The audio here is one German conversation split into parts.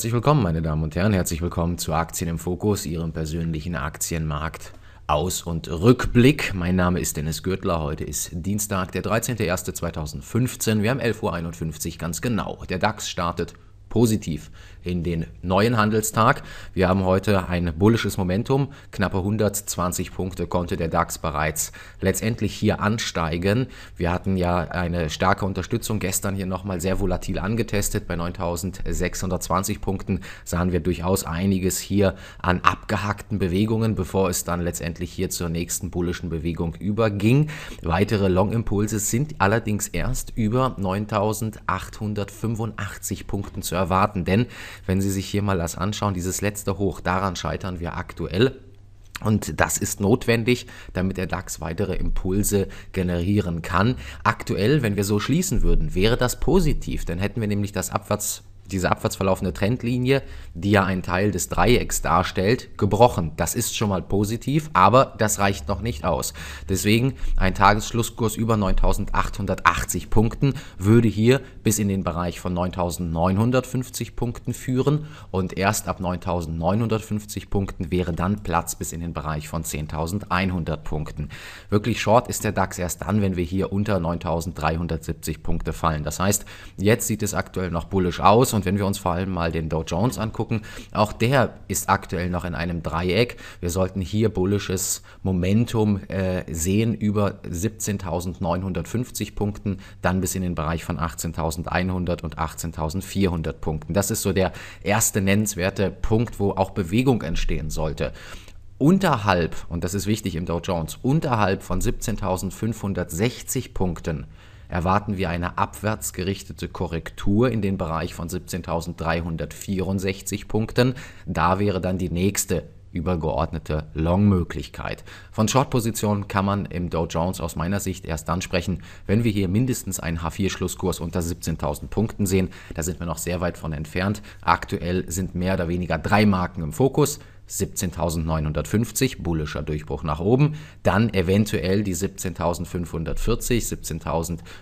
Herzlich willkommen, meine Damen und Herren. Herzlich willkommen zu Aktien im Fokus, Ihrem persönlichen Aktienmarkt. Aus- und Rückblick. Mein Name ist Dennis Gürtler. Heute ist Dienstag, der 13.01.2015. Wir haben 11.51 Uhr ganz genau. Der DAX startet positiv in den neuen Handelstag. Wir haben heute ein bullisches Momentum. Knappe 120 Punkte konnte der DAX bereits letztendlich hier ansteigen. Wir hatten ja eine starke Unterstützung gestern hier nochmal sehr volatil angetestet. Bei 9620 Punkten sahen wir durchaus einiges hier an abgehackten Bewegungen, bevor es dann letztendlich hier zur nächsten bullischen Bewegung überging. Weitere Long-Impulse sind allerdings erst über 9885 Punkten zu erwarten, denn wenn Sie sich hier mal das anschauen, dieses letzte Hoch, daran scheitern wir aktuell. Und das ist notwendig, damit der DAX weitere Impulse generieren kann. Aktuell, wenn wir so schließen würden, wäre das positiv. Dann hätten wir nämlich das Abwärts diese abwärts verlaufende Trendlinie, die ja einen Teil des Dreiecks darstellt, gebrochen. Das ist schon mal positiv, aber das reicht noch nicht aus. Deswegen ein Tagesschlusskurs über 9880 Punkten würde hier bis in den Bereich von 9950 Punkten führen und erst ab 9950 Punkten wäre dann Platz bis in den Bereich von 10.100 Punkten. Wirklich short ist der DAX erst dann, wenn wir hier unter 9.370 Punkte fallen. Das heißt, jetzt sieht es aktuell noch bullisch aus und und wenn wir uns vor allem mal den Dow Jones angucken, auch der ist aktuell noch in einem Dreieck. Wir sollten hier bullisches Momentum äh, sehen über 17.950 Punkten, dann bis in den Bereich von 18.100 und 18.400 Punkten. Das ist so der erste nennenswerte Punkt, wo auch Bewegung entstehen sollte unterhalb, und das ist wichtig im Dow Jones, unterhalb von 17.560 Punkten erwarten wir eine abwärts gerichtete Korrektur in den Bereich von 17.364 Punkten. Da wäre dann die nächste übergeordnete Long-Möglichkeit. Von Short-Positionen kann man im Dow Jones aus meiner Sicht erst dann sprechen, wenn wir hier mindestens einen H4-Schlusskurs unter 17.000 Punkten sehen. Da sind wir noch sehr weit von entfernt. Aktuell sind mehr oder weniger drei Marken im Fokus. 17.950, bullischer Durchbruch nach oben, dann eventuell die 17.540,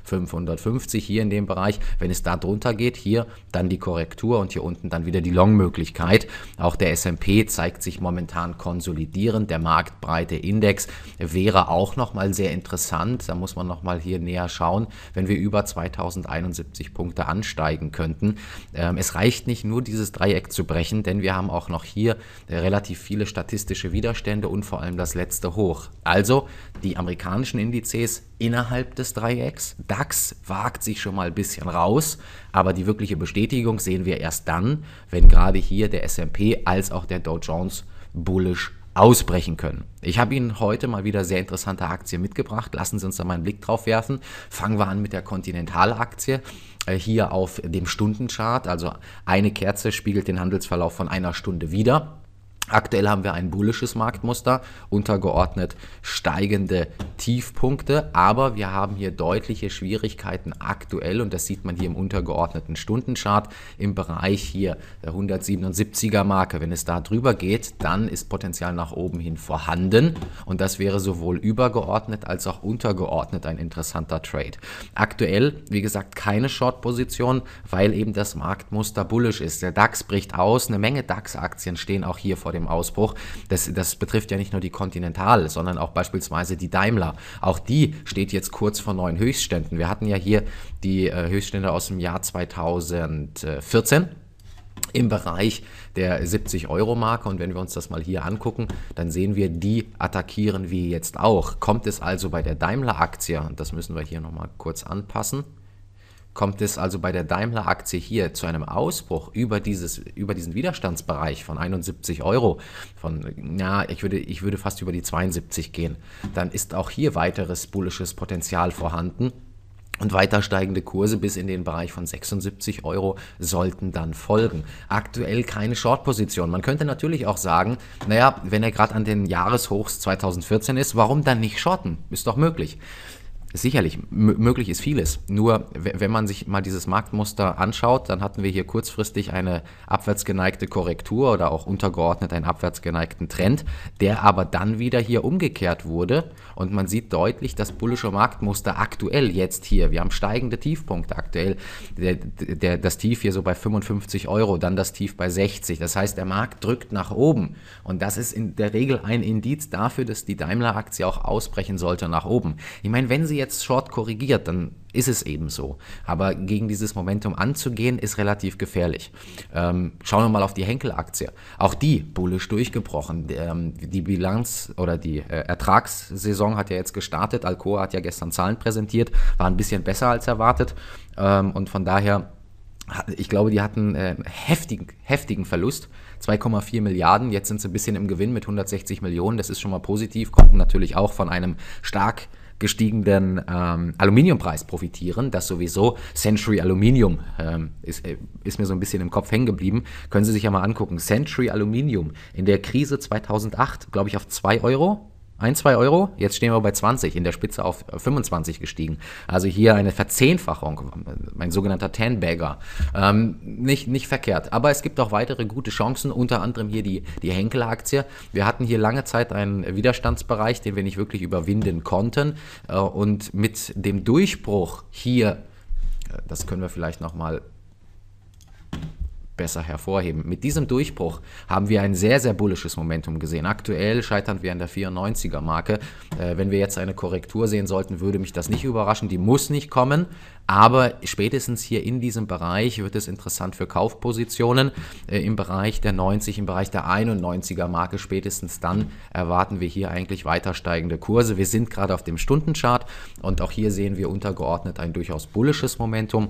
17.550 hier in dem Bereich. Wenn es da drunter geht, hier dann die Korrektur und hier unten dann wieder die Long-Möglichkeit. Auch der S&P zeigt sich momentan konsolidierend. Der marktbreite Index wäre auch nochmal sehr interessant. Da muss man nochmal hier näher schauen, wenn wir über 2071 Punkte ansteigen könnten. Ähm, es reicht nicht nur, dieses Dreieck zu brechen, denn wir haben auch noch hier relativ relativ viele statistische Widerstände und vor allem das letzte Hoch. Also die amerikanischen Indizes innerhalb des Dreiecks. DAX wagt sich schon mal ein bisschen raus, aber die wirkliche Bestätigung sehen wir erst dann, wenn gerade hier der SP als auch der Dow Jones bullisch ausbrechen können. Ich habe Ihnen heute mal wieder sehr interessante Aktien mitgebracht. Lassen Sie uns da mal einen Blick drauf werfen. Fangen wir an mit der Continental-Aktie äh, hier auf dem Stundenchart. Also eine Kerze spiegelt den Handelsverlauf von einer Stunde wieder. Aktuell haben wir ein bullisches Marktmuster, untergeordnet steigende Tiefpunkte, aber wir haben hier deutliche Schwierigkeiten aktuell und das sieht man hier im untergeordneten Stundenchart im Bereich hier der 177er Marke. Wenn es da drüber geht, dann ist Potenzial nach oben hin vorhanden und das wäre sowohl übergeordnet als auch untergeordnet ein interessanter Trade. Aktuell, wie gesagt, keine Short-Position, weil eben das Marktmuster bullisch ist. Der DAX bricht aus, eine Menge DAX-Aktien stehen auch hier vor dem dem Ausbruch. Das, das betrifft ja nicht nur die Continental, sondern auch beispielsweise die Daimler. Auch die steht jetzt kurz vor neuen Höchstständen. Wir hatten ja hier die äh, Höchststände aus dem Jahr 2014 im Bereich der 70-Euro-Marke. Und wenn wir uns das mal hier angucken, dann sehen wir, die attackieren wir jetzt auch. Kommt es also bei der Daimler-Aktie, und das müssen wir hier nochmal kurz anpassen, Kommt es also bei der Daimler-Aktie hier zu einem Ausbruch über, dieses, über diesen Widerstandsbereich von 71 Euro, von, na, ich würde, ich würde fast über die 72 gehen, dann ist auch hier weiteres bullisches Potenzial vorhanden. Und weiter steigende Kurse bis in den Bereich von 76 Euro sollten dann folgen. Aktuell keine Short-Position. Man könnte natürlich auch sagen, naja, wenn er gerade an den Jahreshochs 2014 ist, warum dann nicht shorten? Ist doch möglich. Sicherlich, möglich ist vieles. Nur wenn man sich mal dieses Marktmuster anschaut, dann hatten wir hier kurzfristig eine abwärts geneigte Korrektur oder auch untergeordnet einen abwärts geneigten Trend, der aber dann wieder hier umgekehrt wurde. Und man sieht deutlich das bullische Marktmuster aktuell jetzt hier. Wir haben steigende Tiefpunkte aktuell. Der, der, das Tief hier so bei 55 Euro, dann das Tief bei 60. Das heißt, der Markt drückt nach oben. Und das ist in der Regel ein Indiz dafür, dass die Daimler-Aktie auch ausbrechen sollte nach oben. Ich meine, wenn sie jetzt Short korrigiert, dann ist es eben so. Aber gegen dieses Momentum anzugehen, ist relativ gefährlich. Ähm, schauen wir mal auf die Henkel-Aktie. Auch die bullisch durchgebrochen. Ähm, die Bilanz oder die äh, Ertragssaison hat ja jetzt gestartet. Alcoa hat ja gestern Zahlen präsentiert, war ein bisschen besser als erwartet. Ähm, und von daher, ich glaube, die hatten äh, heftigen, heftigen Verlust. 2,4 Milliarden. Jetzt sind sie ein bisschen im Gewinn mit 160 Millionen. Das ist schon mal positiv. Kommt natürlich auch von einem stark gestiegenen ähm, Aluminiumpreis profitieren, das sowieso Century Aluminium ähm, ist, äh, ist mir so ein bisschen im Kopf hängen geblieben. Können Sie sich ja mal angucken. Century Aluminium in der Krise 2008, glaube ich, auf 2 Euro ein, zwei Euro. Jetzt stehen wir bei 20, in der Spitze auf 25 gestiegen. Also hier eine Verzehnfachung, ein sogenannter Ten-Bagger. Ähm, nicht, nicht verkehrt. Aber es gibt auch weitere gute Chancen, unter anderem hier die, die Henkel-Aktie. Wir hatten hier lange Zeit einen Widerstandsbereich, den wir nicht wirklich überwinden konnten. Äh, und mit dem Durchbruch hier, äh, das können wir vielleicht nochmal besser hervorheben. Mit diesem Durchbruch haben wir ein sehr, sehr bullisches Momentum gesehen. Aktuell scheitern wir an der 94er-Marke. Äh, wenn wir jetzt eine Korrektur sehen sollten, würde mich das nicht überraschen. Die muss nicht kommen, aber spätestens hier in diesem Bereich wird es interessant für Kaufpositionen. Äh, Im Bereich der 90, im Bereich der 91er-Marke spätestens dann erwarten wir hier eigentlich weiter steigende Kurse. Wir sind gerade auf dem Stundenchart und auch hier sehen wir untergeordnet ein durchaus bullisches Momentum.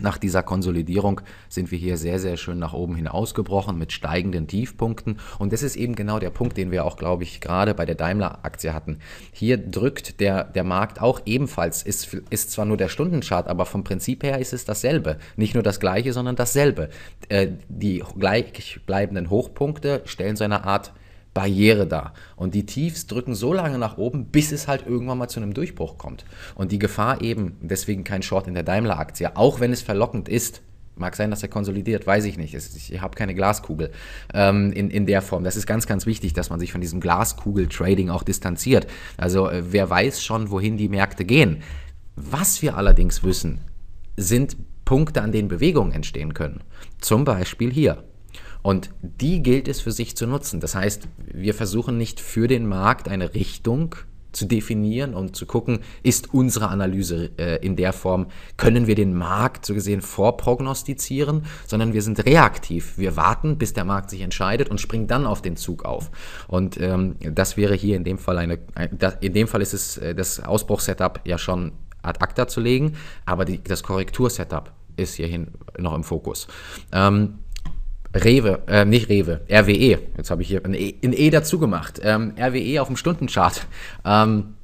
Nach dieser Konsolidierung sind wir hier sehr, sehr schön nach oben hinausgebrochen mit steigenden Tiefpunkten. Und das ist eben genau der Punkt, den wir auch, glaube ich, gerade bei der Daimler-Aktie hatten. Hier drückt der, der Markt auch ebenfalls, ist, ist zwar nur der Stundenchart, aber vom Prinzip her ist es dasselbe. Nicht nur das gleiche, sondern dasselbe. Äh, die gleichbleibenden Hochpunkte stellen so eine Art Barriere da. Und die Tiefs drücken so lange nach oben, bis es halt irgendwann mal zu einem Durchbruch kommt. Und die Gefahr eben, deswegen kein Short in der Daimler-Aktie, auch wenn es verlockend ist, Mag sein, dass er konsolidiert, weiß ich nicht. Ich habe keine Glaskugel ähm, in, in der Form. Das ist ganz, ganz wichtig, dass man sich von diesem Glaskugel-Trading auch distanziert. Also äh, wer weiß schon, wohin die Märkte gehen. Was wir allerdings wissen, sind Punkte, an denen Bewegungen entstehen können. Zum Beispiel hier. Und die gilt es für sich zu nutzen. Das heißt, wir versuchen nicht für den Markt eine Richtung zu definieren und zu gucken, ist unsere Analyse äh, in der Form, können wir den Markt so gesehen vorprognostizieren, sondern wir sind reaktiv. Wir warten, bis der Markt sich entscheidet und springen dann auf den Zug auf. Und ähm, das wäre hier in dem Fall eine, in dem Fall ist es äh, das Ausbruchsetup ja schon ad acta zu legen, aber die, das Korrektursetup ist hierhin noch im Fokus. Ähm, Rewe, äh, nicht Rewe, RWE. Jetzt habe ich hier ein E, ein e dazu gemacht. Ähm, RWE auf dem Stundenchart. Ähm,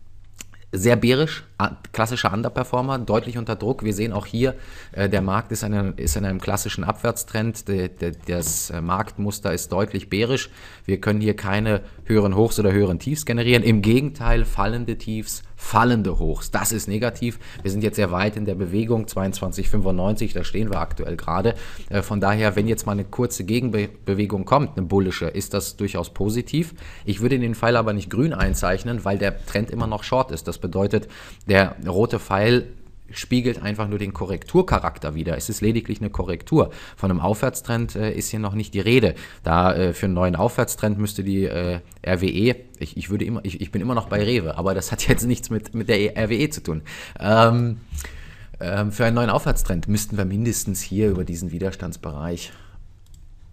sehr bärisch, klassischer Underperformer, deutlich unter Druck. Wir sehen auch hier, äh, der Markt ist, eine, ist in einem klassischen Abwärtstrend. Das äh, Marktmuster ist deutlich bärisch. Wir können hier keine höheren Hochs oder höheren Tiefs generieren. Im Gegenteil, fallende Tiefs, fallende Hochs. Das ist negativ. Wir sind jetzt sehr weit in der Bewegung 22,95, da stehen wir aktuell gerade. Äh, von daher, wenn jetzt mal eine kurze Gegenbewegung kommt, eine bullische, ist das durchaus positiv. Ich würde den Pfeil aber nicht grün einzeichnen, weil der Trend immer noch short ist. Das bedeutet, der rote Pfeil spiegelt einfach nur den Korrekturcharakter wider. Es ist lediglich eine Korrektur. Von einem Aufwärtstrend äh, ist hier noch nicht die Rede. Da äh, für einen neuen Aufwärtstrend müsste die äh, RWE, ich, ich, würde immer, ich, ich, bin immer noch bei Rewe, aber das hat jetzt nichts mit, mit der RWE zu tun. Ähm, ähm, für einen neuen Aufwärtstrend müssten wir mindestens hier über diesen Widerstandsbereich,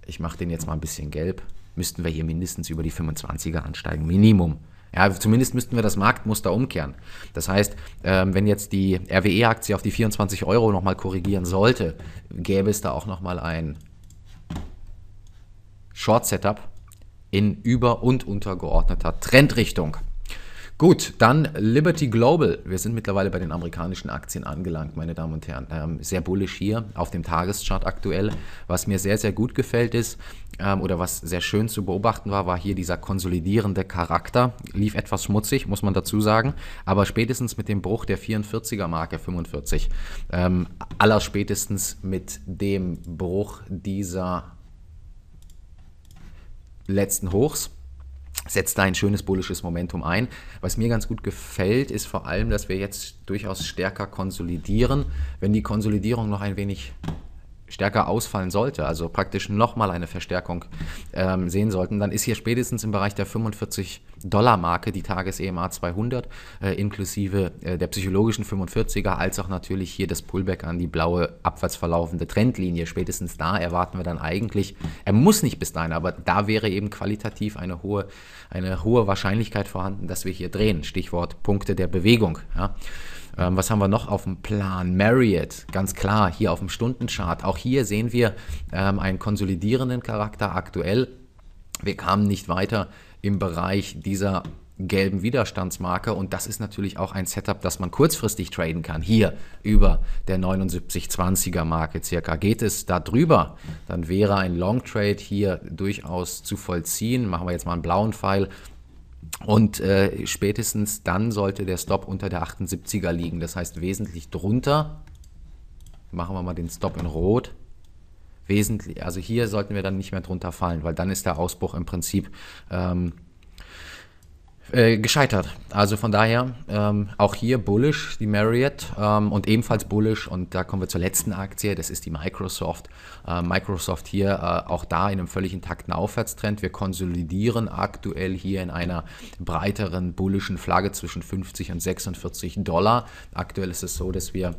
ich mache den jetzt mal ein bisschen gelb, müssten wir hier mindestens über die 25er ansteigen, Minimum. Ja, zumindest müssten wir das Marktmuster umkehren. Das heißt, ähm, wenn jetzt die RWE-Aktie auf die 24 Euro nochmal korrigieren sollte, gäbe es da auch nochmal ein Short-Setup in über- und untergeordneter Trendrichtung. Gut, dann Liberty Global. Wir sind mittlerweile bei den amerikanischen Aktien angelangt, meine Damen und Herren. Ähm, sehr bullisch hier auf dem Tageschart aktuell. Was mir sehr, sehr gut gefällt ist, ähm, oder was sehr schön zu beobachten war, war hier dieser konsolidierende Charakter. Lief etwas schmutzig, muss man dazu sagen. Aber spätestens mit dem Bruch der 44er-Marke, 45, ähm, allerspätestens mit dem Bruch dieser letzten Hochs, setzt da ein schönes bullisches Momentum ein. Was mir ganz gut gefällt, ist vor allem, dass wir jetzt durchaus stärker konsolidieren. Wenn die Konsolidierung noch ein wenig stärker ausfallen sollte, also praktisch nochmal eine Verstärkung ähm, sehen sollten, dann ist hier spätestens im Bereich der 45-Dollar-Marke die Tages-EMA 200 äh, inklusive äh, der psychologischen 45er, als auch natürlich hier das Pullback an die blaue abwärts verlaufende Trendlinie. Spätestens da erwarten wir dann eigentlich, er muss nicht bis dahin, aber da wäre eben qualitativ eine hohe, eine hohe Wahrscheinlichkeit vorhanden, dass wir hier drehen. Stichwort Punkte der Bewegung. Ja. Ähm, was haben wir noch auf dem Plan? Marriott, ganz klar, hier auf dem Stundenchart. Auch hier sehen wir ähm, einen konsolidierenden Charakter aktuell. Wir kamen nicht weiter im Bereich dieser gelben Widerstandsmarke und das ist natürlich auch ein Setup, das man kurzfristig traden kann. Hier über der 7920er Marke circa geht es da drüber, dann wäre ein Long Trade hier durchaus zu vollziehen. Machen wir jetzt mal einen blauen Pfeil und äh, spätestens dann sollte der Stop unter der 78er liegen. Das heißt wesentlich drunter. Machen wir mal den Stop in Rot. Wesentlich, also hier sollten wir dann nicht mehr drunter fallen, weil dann ist der Ausbruch im Prinzip ähm, äh, gescheitert. Also von daher ähm, auch hier bullish die Marriott ähm, und ebenfalls bullish und da kommen wir zur letzten Aktie, das ist die Microsoft. Äh, Microsoft hier äh, auch da in einem völlig intakten Aufwärtstrend. Wir konsolidieren aktuell hier in einer breiteren bullischen Flagge zwischen 50 und 46 Dollar. Aktuell ist es so, dass wir,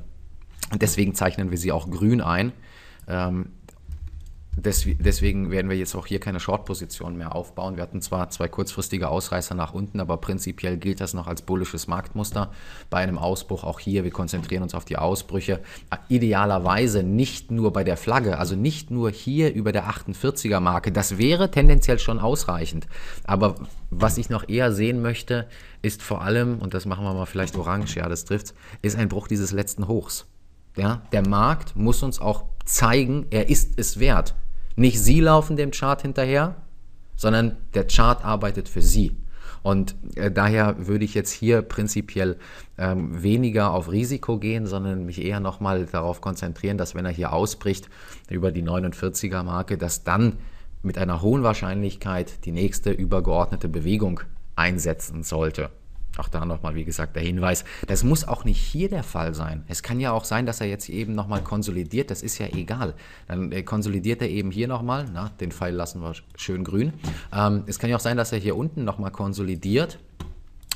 deswegen zeichnen wir sie auch grün ein, ähm, deswegen werden wir jetzt auch hier keine Short-Position mehr aufbauen. Wir hatten zwar zwei kurzfristige Ausreißer nach unten, aber prinzipiell gilt das noch als bullisches Marktmuster. Bei einem Ausbruch auch hier, wir konzentrieren uns auf die Ausbrüche. Idealerweise nicht nur bei der Flagge, also nicht nur hier über der 48er-Marke. Das wäre tendenziell schon ausreichend. Aber was ich noch eher sehen möchte, ist vor allem, und das machen wir mal vielleicht orange, ja, das trifft, ist ein Bruch dieses letzten Hochs. Ja, der Markt muss uns auch zeigen, er ist es wert. Nicht Sie laufen dem Chart hinterher, sondern der Chart arbeitet für Sie. Und äh, daher würde ich jetzt hier prinzipiell ähm, weniger auf Risiko gehen, sondern mich eher nochmal darauf konzentrieren, dass wenn er hier ausbricht über die 49er Marke, dass dann mit einer hohen Wahrscheinlichkeit die nächste übergeordnete Bewegung einsetzen sollte. Auch da nochmal, wie gesagt, der Hinweis. Das muss auch nicht hier der Fall sein. Es kann ja auch sein, dass er jetzt eben nochmal konsolidiert. Das ist ja egal. Dann äh, konsolidiert er eben hier nochmal. Na, den Pfeil lassen wir schön grün. Ähm, es kann ja auch sein, dass er hier unten nochmal konsolidiert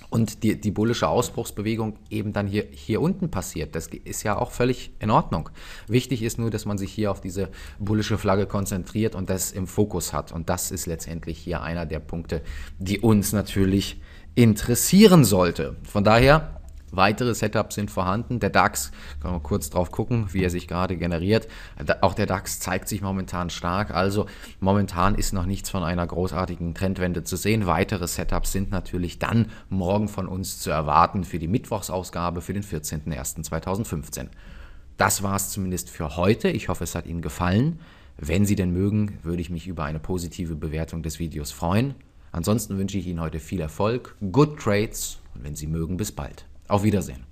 und die, die bullische Ausbruchsbewegung eben dann hier, hier unten passiert. Das ist ja auch völlig in Ordnung. Wichtig ist nur, dass man sich hier auf diese bullische Flagge konzentriert und das im Fokus hat. Und das ist letztendlich hier einer der Punkte, die uns natürlich interessieren sollte. Von daher, weitere Setups sind vorhanden. Der DAX, können wir kurz drauf gucken, wie er sich gerade generiert. Auch der DAX zeigt sich momentan stark. Also momentan ist noch nichts von einer großartigen Trendwende zu sehen. Weitere Setups sind natürlich dann morgen von uns zu erwarten für die Mittwochsausgabe für den 14.01.2015. Das war es zumindest für heute. Ich hoffe, es hat Ihnen gefallen. Wenn Sie denn mögen, würde ich mich über eine positive Bewertung des Videos freuen. Ansonsten wünsche ich Ihnen heute viel Erfolg, good trades und wenn Sie mögen, bis bald. Auf Wiedersehen.